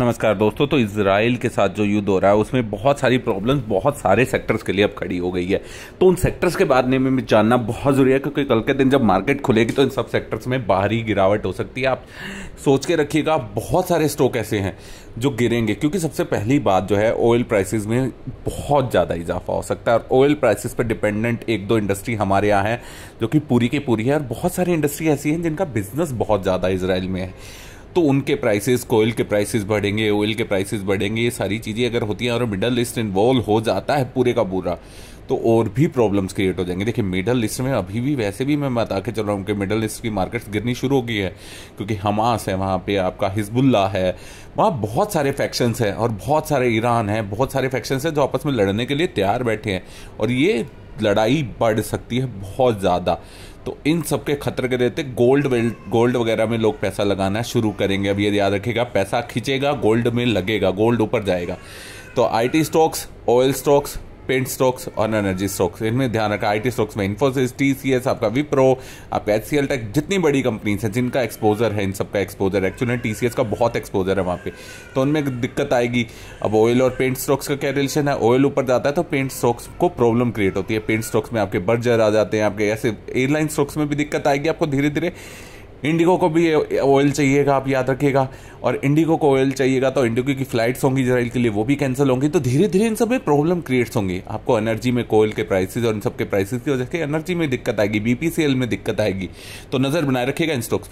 नमस्कार दोस्तों तो इसराइल के साथ जो युद्ध हो रहा है उसमें बहुत सारी प्रॉब्लम्स बहुत सारे सेक्टर्स के लिए अब खड़ी हो गई है तो उन सेक्टर्स के बारे में जानना बहुत ज़रूरी है क्योंकि कल के दिन जब मार्केट खुलेगी तो इन सब सेक्टर्स में बाहरी गिरावट हो सकती है आप सोच के रखिएगा बहुत सारे स्टॉक ऐसे हैं जो गिरेंगे क्योंकि सबसे पहली बात जो है ऑयल प्राइसेस में बहुत ज़्यादा इजाफा हो सकता है और ऑयल प्राइसेस पर डिपेंडेंट एक दो इंडस्ट्री हमारे यहाँ है जो कि पूरी की पूरी है और बहुत सारी इंडस्ट्री ऐसी हैं जिनका बिजनेस बहुत ज़्यादा इसराइल में है तो उनके प्राइसेस कोयल के प्राइसेस बढ़ेंगे ऑयल के प्राइसेस बढ़ेंगे ये सारी चीज़ें अगर होती हैं और मिडल ईस्ट इन्वॉल्व हो जाता है पूरे का पूरा तो और भी प्रॉब्लम्स क्रिएट हो जाएंगे देखिए मिडल ईस्ट में अभी भी वैसे भी मैं बता के चल रहा हूँ कि मिडल ईस्ट की मार्केट्स गिरनी शुरू हो गई है क्योंकि हमास है वहाँ पे आपका हिजबुल्ला है वहाँ बहुत सारे फैक्शंस हैं और बहुत सारे ईरान हैं बहुत सारे फैक्शंस हैं जो आपस में लड़ने के लिए तैयार बैठे हैं और ये लड़ाई बढ़ सकती है बहुत ज़्यादा तो इन सब के खतरे के देते गोल्ड गोल्ड वगैरह में लोग पैसा लगाना शुरू करेंगे अब ये याद रखेगा पैसा खींचेगा गोल्ड में लगेगा गोल्ड ऊपर जाएगा तो IT stocks oil stocks paint stocks और एनर्जी स्टॉक्स इनमें ध्यान रखा आई स्टॉक्स में इन्फोसिस टी आपका विप्रो आपका एच टेक जितनी बड़ी कंपनीज हैं जिनका एक्सपोजर है इन सबका एक्सपोजर एक्चुअली टी का बहुत एक्सपोजर है वहाँ पे तो उनमें दिक्कत आएगी अब ऑयल और पेंट स्टॉक्स का क्या रिलेशन है ऑयल ऊपर जाता है तो पेंट स्टॉक्स को प्रॉब्लम क्रिएट होती है पेंट स्टॉक्स में आपके बर्जर आ जाते हैं आपके ऐसे एयरलाइन स्टॉक्स में भी दिक्कत आएगी आपको धीरे धीरे इंडिगो को भी ऑयल चाहिएगा आप याद रखिएगा और इंडिगो को ऑयल चाहिएगा तो इंडिगो की फ्लाइट्स होंगी इसराइल के लिए वो भी कैंसिल होंगी तो धीरे धीरे इन सब में प्रॉब्लम क्रिएट्स होंगी आपको एनर्जी में कोयल के प्राइसेस और इन सब के प्राइसेस की वजह से एनर्जी में दिक्कत आएगी बीपीसीएल में दिक्कत आएगी तो नज़र बनाए रखिएगा इन स्टॉक्स